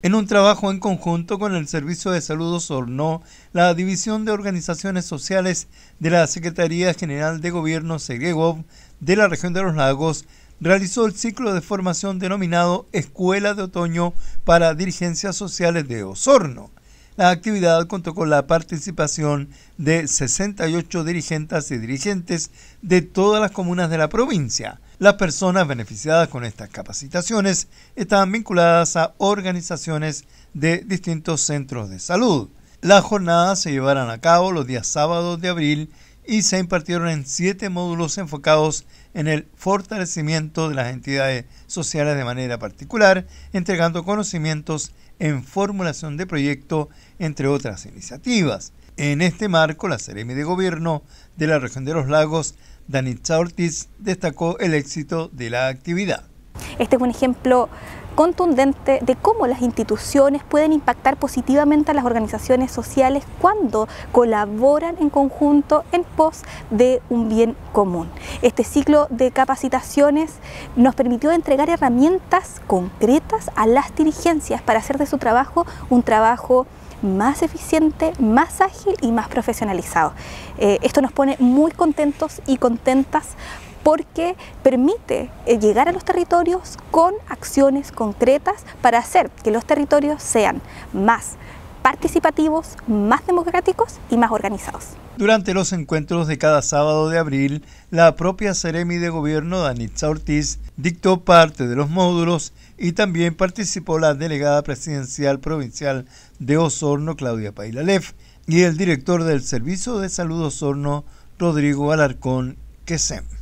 En un trabajo en conjunto con el Servicio de Salud Osorno, la División de Organizaciones Sociales de la Secretaría General de Gobierno Segregov de la región de los lagos realizó el ciclo de formación denominado Escuela de Otoño para Dirigencias Sociales de Osorno. La actividad contó con la participación de 68 dirigentes y dirigentes de todas las comunas de la provincia. Las personas beneficiadas con estas capacitaciones estaban vinculadas a organizaciones de distintos centros de salud. Las jornadas se llevarán a cabo los días sábados de abril y se impartieron en siete módulos enfocados en el fortalecimiento de las entidades sociales de manera particular, entregando conocimientos en formulación de proyecto, entre otras iniciativas. En este marco, la Seremi de Gobierno de la región de los lagos, Danitza Ortiz, destacó el éxito de la actividad. Este es un ejemplo contundente de cómo las instituciones pueden impactar positivamente a las organizaciones sociales cuando colaboran en conjunto en pos de un bien común. Este ciclo de capacitaciones nos permitió entregar herramientas concretas a las dirigencias para hacer de su trabajo un trabajo más eficiente, más ágil y más profesionalizado. Eh, esto nos pone muy contentos y contentas porque permite eh, llegar a los territorios con acciones concretas para hacer que los territorios sean más participativos, más democráticos y más organizados. Durante los encuentros de cada sábado de abril, la propia Seremi de Gobierno, Danitza Ortiz, dictó parte de los módulos y también participó la delegada presidencial provincial de Osorno, Claudia Pailalev, y el director del Servicio de Salud Osorno, Rodrigo Alarcón Quesem.